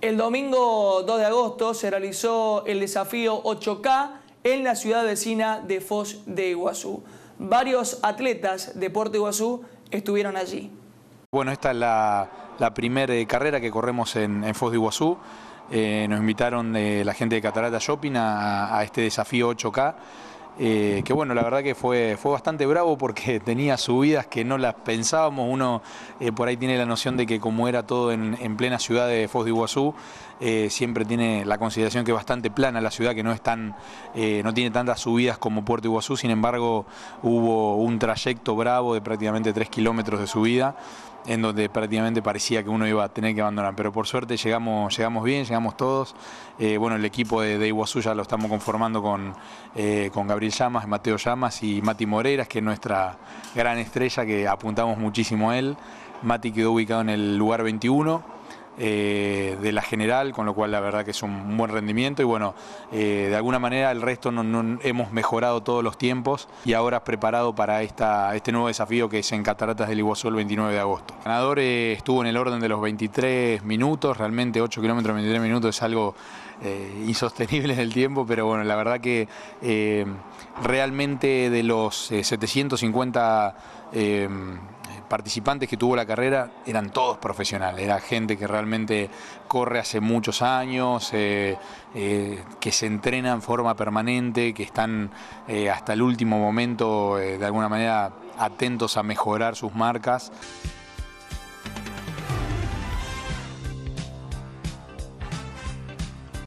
El domingo 2 de agosto se realizó el desafío 8K en la ciudad vecina de Foz de Iguazú. Varios atletas de Puerto Iguazú estuvieron allí. Bueno, esta es la, primera eh, carrera que corremos en, Foz de Iguazú. Eh, nos invitaron eh, la gente de Catarata Shopping a, a este desafío 8K eh, que bueno, la verdad que fue, fue bastante bravo porque tenía subidas que no las pensábamos, uno eh, por ahí tiene la noción de que como era todo en, plena ciudad de Foz de Iguazú, eh, siempre tiene la consideración que es bastante plana la ciudad, que no, no tiene tantas subidas como Puerto Iguazú, sin embargo hubo un trayecto bravo de prácticamente 3 kilómetros de subida, en donde prácticamente parecía que uno iba a tener que abandonar. Pero por suerte llegamos, llegamos bien, llegamos todos. Eh, bueno, el equipo de, de, lo estamos conformando con, eh, con Gabriel Llamas, Mateo Llamas y Mati Moreras, que es nuestra gran estrella, que apuntamos muchísimo a él. Mati quedó ubicado en el lugar 21 eh, de la general, con lo cual la verdad que es un buen rendimiento y bueno, eh, de alguna manera el resto no, hemos mejorado todos los tiempos y ahora preparado para esta, este nuevo desafío que es en Cataratas del Iguazú el 29 de agosto. El ganador eh, estuvo en el orden de los 23 minutos, realmente 8 kilómetros 23 minutos es algo insostenible en el tiempo, pero bueno, la verdad que realmente de los 750 participantes que tuvo la carrera eran todos profesionales, era gente que realmente corre hace muchos años, eh, eh, que se entrena en forma permanente, que están eh, hasta el último momento de alguna manera atentos a mejorar sus marcas.